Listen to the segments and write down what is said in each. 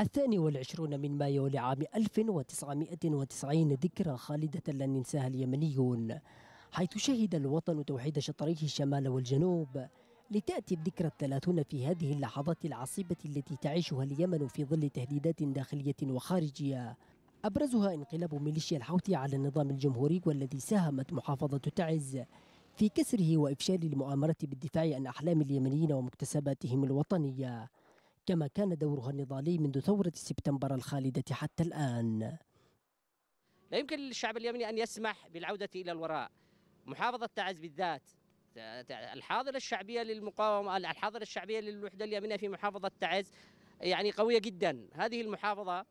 الثاني والعشرون من مايو لعام 1990 ذكرى خالدة لن ينساها اليمنيون حيث شهد الوطن توحيد شطريه الشمال والجنوب لتأتي الذكرى الثلاثون في هذه اللحظات العصيبة التي تعيشها اليمن في ظل تهديدات داخلية وخارجية أبرزها انقلاب ميليشيا الحوثي على النظام الجمهوري والذي ساهمت محافظة تعز في كسره وإفشال المؤامرة بالدفاع عن أحلام اليمنيين ومكتسباتهم الوطنية كما كان دورها النضالي منذ ثورة سبتمبر الخالدة حتى الآن لا يمكن للشعب اليمني أن يسمح بالعودة إلى الوراء محافظة تعز بالذات الحاضرة الشعبية للمقاومة الحاضرة الشعبية للوحدة اليمنية في محافظة تعز يعني قوية جدا هذه المحافظة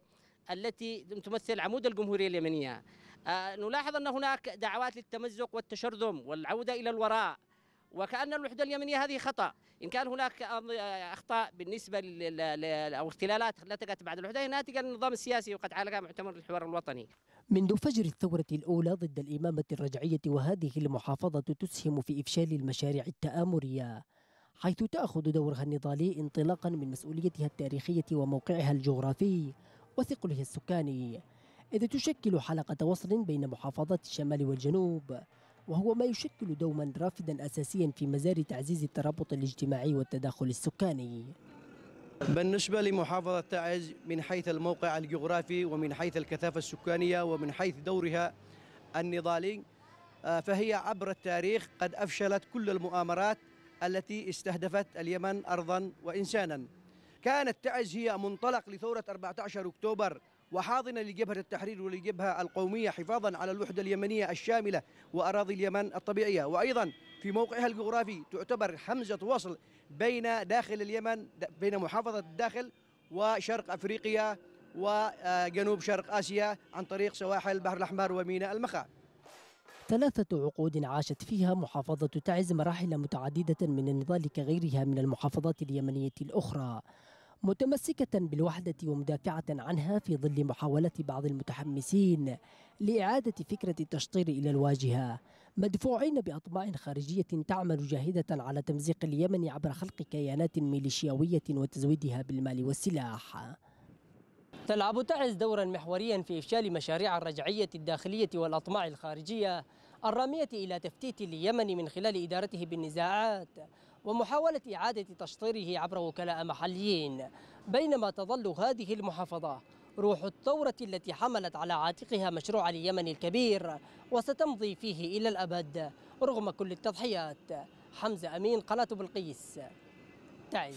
التي تمثل عمود الجمهورية اليمنية آه، نلاحظ أن هناك دعوات للتمزق والتشرذم والعودة إلى الوراء وكأن الوحدة اليمنية هذه خطأ إن كان هناك أخطاء بالنسبة أو اختلالات نتجت بعد الوحدة ناتجة للنظام السياسي وقد عالجها مؤتمر الحوار الوطني منذ فجر الثورة الأولى ضد الإمامة الرجعية وهذه المحافظة تسهم في إفشال المشاريع التآمرية حيث تأخذ دورها النضالي انطلاقا من مسؤوليتها التاريخية وموقعها الجغرافي وثقلها السكاني إذ تشكل حلقة وصل بين محافظات الشمال والجنوب وهو ما يشكل دوما رافدا أساسيا في مزار تعزيز الترابط الاجتماعي والتداخل السكاني بالنسبة لمحافظة تعز من حيث الموقع الجغرافي ومن حيث الكثافة السكانية ومن حيث دورها النضالي آه، فهي عبر التاريخ قد أفشلت كل المؤامرات التي استهدفت اليمن أرضا وإنسانا كانت تعز هي منطلق لثورة 14 أكتوبر وحاضنة لجبهة التحرير وللجبهة القومية حفاظا على الوحدة اليمنية الشاملة وأراضي اليمن الطبيعية وأيضا في موقعها الجغرافي تعتبر حمزة وصل بين داخل اليمن بين محافظة الداخل وشرق أفريقيا وجنوب شرق آسيا عن طريق سواحل البحر الأحمر وميناء المخا ثلاثة عقود عاشت فيها محافظة تعز مراحل متعددة من النضال كغيرها من المحافظات اليمنية الأخرى متمسكة بالوحدة ومدافعة عنها في ظل محاولة بعض المتحمسين لإعادة فكرة التشطير إلى الواجهة مدفوعين بأطماع خارجية تعمل جاهدة على تمزيق اليمن عبر خلق كيانات ميليشياوية وتزويدها بالمال والسلاح تلعب تعز دورا محوريا في إفشال مشاريع الرجعية الداخلية والأطماع الخارجية الرامية إلى تفتيت اليمن من خلال إدارته بالنزاعات ومحاولة إعادة تشطيره عبر وكلاء محليين بينما تظل هذه المحافظة روح الثورة التي حملت على عاتقها مشروع اليمن الكبير وستمضي فيه إلى الأبد رغم كل التضحيات حمزة أمين قناة بلقيس تعي